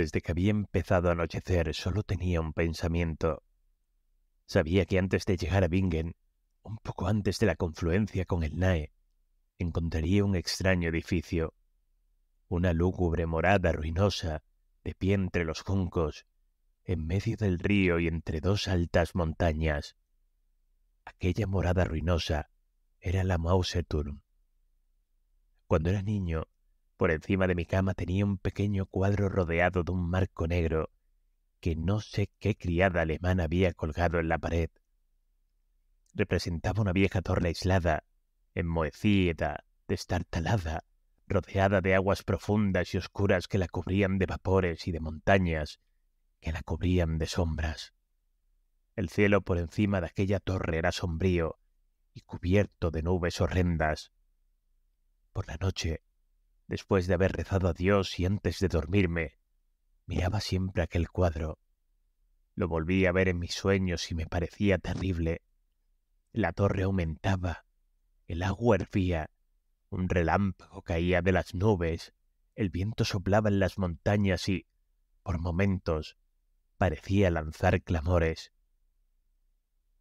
Desde que había empezado a anochecer solo tenía un pensamiento. Sabía que antes de llegar a Bingen, un poco antes de la confluencia con el NAE, encontraría un extraño edificio, una lúgubre morada ruinosa, de pie entre los juncos, en medio del río y entre dos altas montañas. Aquella morada ruinosa era la Mauseturm. Cuando era niño, por encima de mi cama tenía un pequeño cuadro rodeado de un marco negro que no sé qué criada alemana había colgado en la pared. Representaba una vieja torre aislada, enmohecida, destartalada, rodeada de aguas profundas y oscuras que la cubrían de vapores y de montañas que la cubrían de sombras. El cielo por encima de aquella torre era sombrío y cubierto de nubes horrendas. Por la noche Después de haber rezado a Dios y antes de dormirme, miraba siempre aquel cuadro. Lo volví a ver en mis sueños y me parecía terrible. La torre aumentaba, el agua hervía, un relámpago caía de las nubes, el viento soplaba en las montañas y, por momentos, parecía lanzar clamores.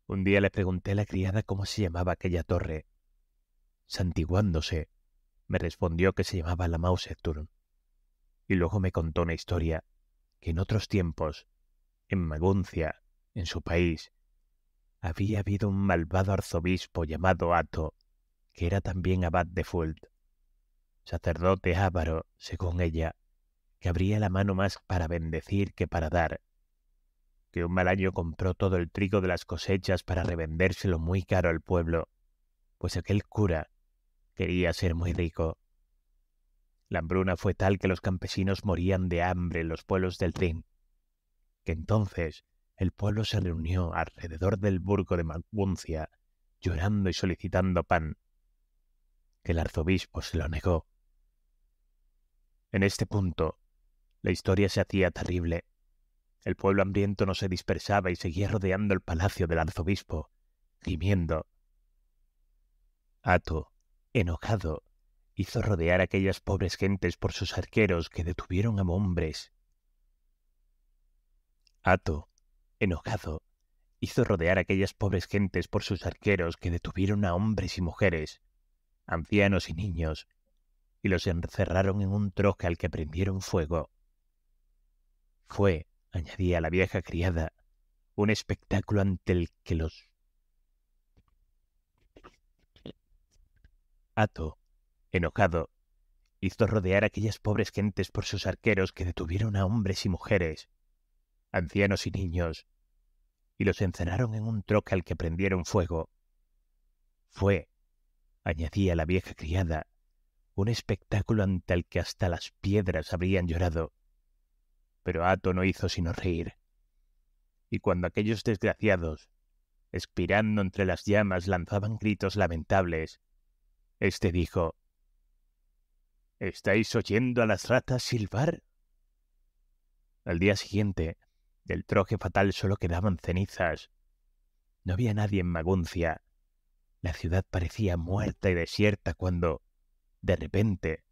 Un día le pregunté a la criada cómo se llamaba aquella torre. Santiguándose, me respondió que se llamaba la Mao Y luego me contó una historia que en otros tiempos, en Maguncia, en su país, había habido un malvado arzobispo llamado Ato, que era también abad de Fult, sacerdote ávaro, según ella, que abría la mano más para bendecir que para dar, que un mal año compró todo el trigo de las cosechas para revendérselo muy caro al pueblo, pues aquel cura Quería ser muy rico. La hambruna fue tal que los campesinos morían de hambre en los pueblos del Trin, que entonces el pueblo se reunió alrededor del burgo de Maguncia, llorando y solicitando pan, que el arzobispo se lo negó. En este punto, la historia se hacía terrible. El pueblo hambriento no se dispersaba y seguía rodeando el palacio del arzobispo, gimiendo. Ato enojado, hizo rodear a aquellas pobres gentes por sus arqueros que detuvieron a hombres. Ato, enojado, hizo rodear a aquellas pobres gentes por sus arqueros que detuvieron a hombres y mujeres, ancianos y niños, y los encerraron en un troje al que prendieron fuego. Fue, añadía la vieja criada, un espectáculo ante el que los Ato, enojado, hizo rodear a aquellas pobres gentes por sus arqueros que detuvieron a hombres y mujeres, ancianos y niños, y los encenaron en un troque al que prendieron fuego. Fue, añadía la vieja criada, un espectáculo ante el que hasta las piedras habrían llorado. Pero Ato no hizo sino reír. Y cuando aquellos desgraciados, expirando entre las llamas, lanzaban gritos lamentables, este dijo, ¿Estáis oyendo a las ratas silbar? Al día siguiente, del troje fatal solo quedaban cenizas. No había nadie en Maguncia. La ciudad parecía muerta y desierta cuando, de repente,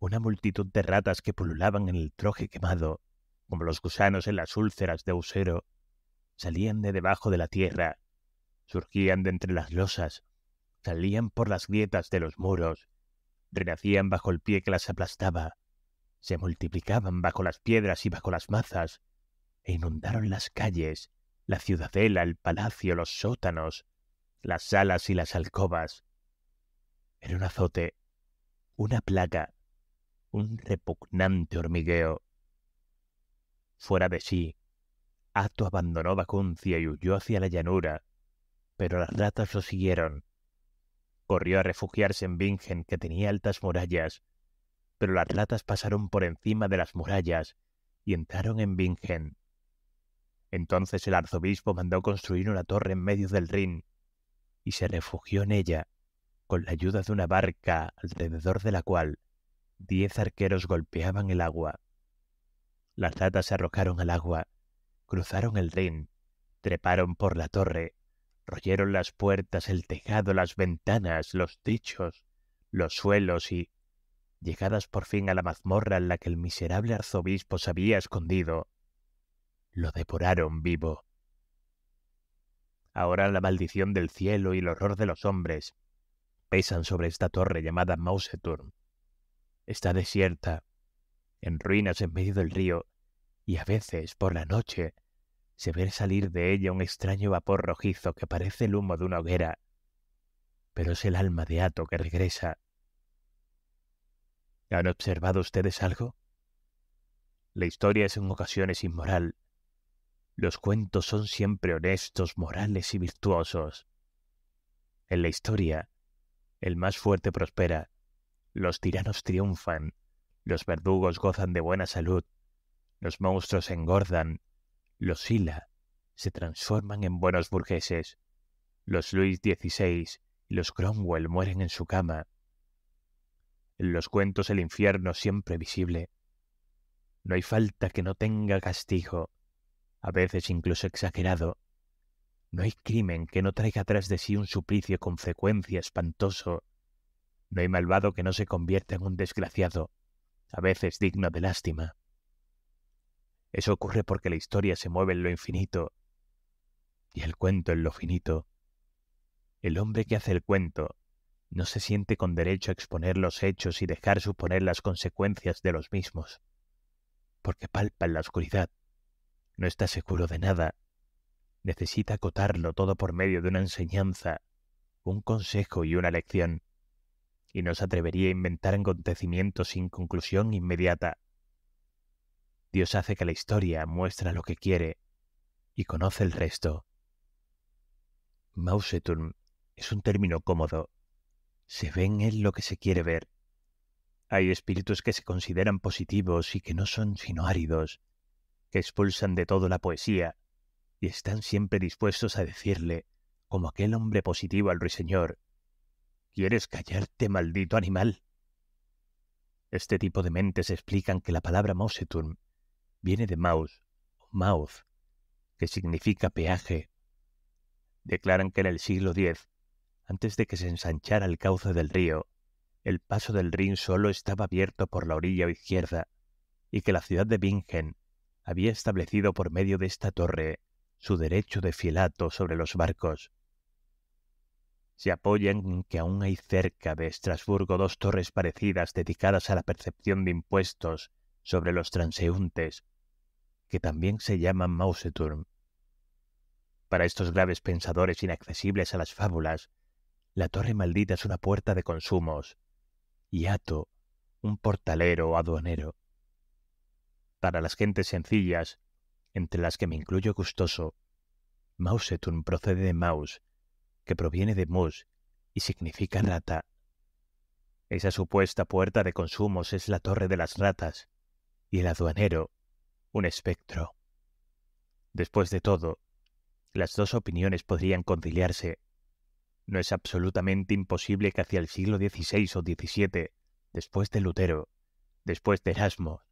una multitud de ratas que pululaban en el troje quemado, como los gusanos en las úlceras de Usero, salían de debajo de la tierra, surgían de entre las losas salían por las grietas de los muros, renacían bajo el pie que las aplastaba, se multiplicaban bajo las piedras y bajo las mazas, e inundaron las calles, la ciudadela, el palacio, los sótanos, las salas y las alcobas. Era un azote, una plaga, un repugnante hormigueo. Fuera de sí, Ato abandonó Vacuncia y huyó hacia la llanura, pero las ratas lo siguieron, corrió a refugiarse en Bingen, que tenía altas murallas. Pero las latas pasaron por encima de las murallas y entraron en Bingen. Entonces el arzobispo mandó construir una torre en medio del Rin y se refugió en ella, con la ayuda de una barca alrededor de la cual diez arqueros golpeaban el agua. Las latas se arrojaron al agua, cruzaron el Rin, treparon por la torre royeron las puertas, el tejado, las ventanas, los techos, los suelos y, llegadas por fin a la mazmorra en la que el miserable arzobispo se había escondido, lo devoraron vivo. Ahora la maldición del cielo y el horror de los hombres pesan sobre esta torre llamada Mauseturm. Está desierta, en ruinas en medio del río, y a veces, por la noche, se ve salir de ella un extraño vapor rojizo que parece el humo de una hoguera, pero es el alma de Ato que regresa. ¿Han observado ustedes algo? La historia es en ocasiones inmoral. Los cuentos son siempre honestos, morales y virtuosos. En la historia, el más fuerte prospera, los tiranos triunfan, los verdugos gozan de buena salud, los monstruos engordan, los Sila se transforman en buenos burgueses. Los Luis XVI y los Cromwell mueren en su cama. En los cuentos el infierno siempre visible. No hay falta que no tenga castigo, a veces incluso exagerado. No hay crimen que no traiga atrás de sí un suplicio con frecuencia espantoso. No hay malvado que no se convierta en un desgraciado, a veces digno de lástima. Eso ocurre porque la historia se mueve en lo infinito y el cuento en lo finito. El hombre que hace el cuento no se siente con derecho a exponer los hechos y dejar suponer las consecuencias de los mismos, porque palpa en la oscuridad, no está seguro de nada, necesita acotarlo todo por medio de una enseñanza, un consejo y una lección, y no se atrevería a inventar acontecimientos sin conclusión inmediata, Dios hace que la historia muestra lo que quiere y conoce el resto. Mausetum es un término cómodo. Se ve en él lo que se quiere ver. Hay espíritus que se consideran positivos y que no son sino áridos, que expulsan de todo la poesía y están siempre dispuestos a decirle, como aquel hombre positivo al ruiseñor, ¿Quieres callarte, maldito animal? Este tipo de mentes explican que la palabra Mausetum viene de Maus, o maus, que significa peaje. Declaran que en el siglo X, antes de que se ensanchara el cauce del río, el paso del Rin solo estaba abierto por la orilla izquierda, y que la ciudad de Bingen había establecido por medio de esta torre su derecho de fielato sobre los barcos. Se apoyan en que aún hay cerca de Estrasburgo dos torres parecidas dedicadas a la percepción de impuestos sobre los transeúntes que también se llama Mauseturm. Para estos graves pensadores inaccesibles a las fábulas, la torre maldita es una puerta de consumos y Ato un portalero aduanero. Para las gentes sencillas, entre las que me incluyo gustoso, Mausetun procede de Maus, que proviene de Mus y significa rata. Esa supuesta puerta de consumos es la torre de las ratas, y el aduanero un espectro. Después de todo, las dos opiniones podrían conciliarse. No es absolutamente imposible que hacia el siglo XVI o XVII, después de Lutero, después de Erasmo,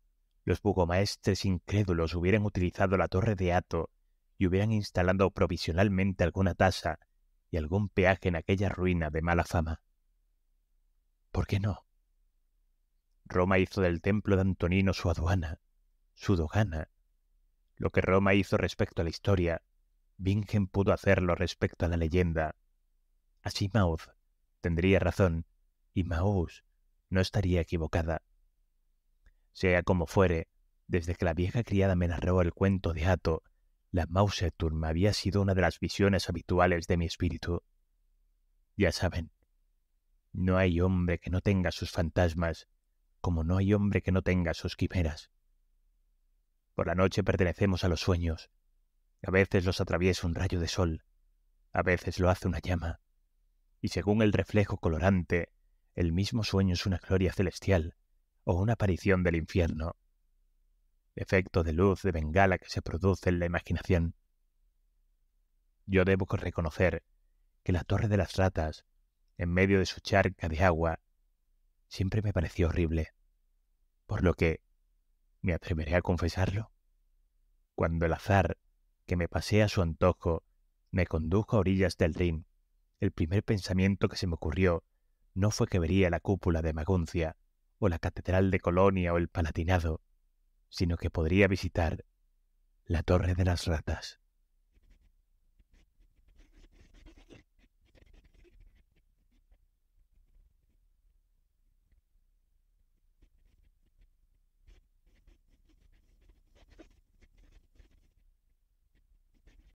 los bugomaestres incrédulos hubieran utilizado la torre de Ato y hubieran instalado provisionalmente alguna tasa y algún peaje en aquella ruina de mala fama. ¿Por qué no? Roma hizo del templo de Antonino su aduana, Sudogana. Lo que Roma hizo respecto a la historia, Vingen pudo hacerlo respecto a la leyenda. Así Maus tendría razón y Maus no estaría equivocada. Sea como fuere, desde que la vieja criada me narró el cuento de Ato, la Mauseturm había sido una de las visiones habituales de mi espíritu. Ya saben, no hay hombre que no tenga sus fantasmas, como no hay hombre que no tenga sus quimeras. Por la noche pertenecemos a los sueños. A veces los atraviesa un rayo de sol, a veces lo hace una llama. Y según el reflejo colorante, el mismo sueño es una gloria celestial o una aparición del infierno. Efecto de luz de bengala que se produce en la imaginación. Yo debo reconocer que la Torre de las Ratas, en medio de su charca de agua, siempre me pareció horrible, por lo que me atreveré a confesarlo, cuando el azar, que me pasé a su antojo, me condujo a orillas del Rin, el primer pensamiento que se me ocurrió no fue que vería la cúpula de Maguncia, o la catedral de Colonia o el Palatinado, sino que podría visitar la Torre de las Ratas.